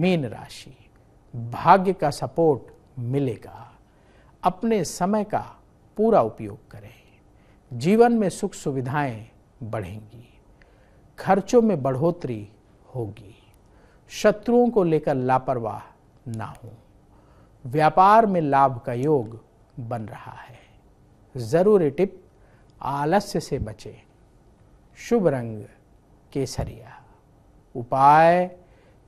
mean राशि भाग्य का सपोर्ट मिलेगा अपने समय का पूरा उपयोग करें जीवन में सुख सुविधाएं बढ़ेंगी खर्चों में बढ़ोतरी होगी शत्रुओं को लेकर लापरवाह ना हो व्यापार में लाभ का योग बन रहा है ज़रूरी टिप आलस्य से बचें शुभ रंग केसरिया उपाय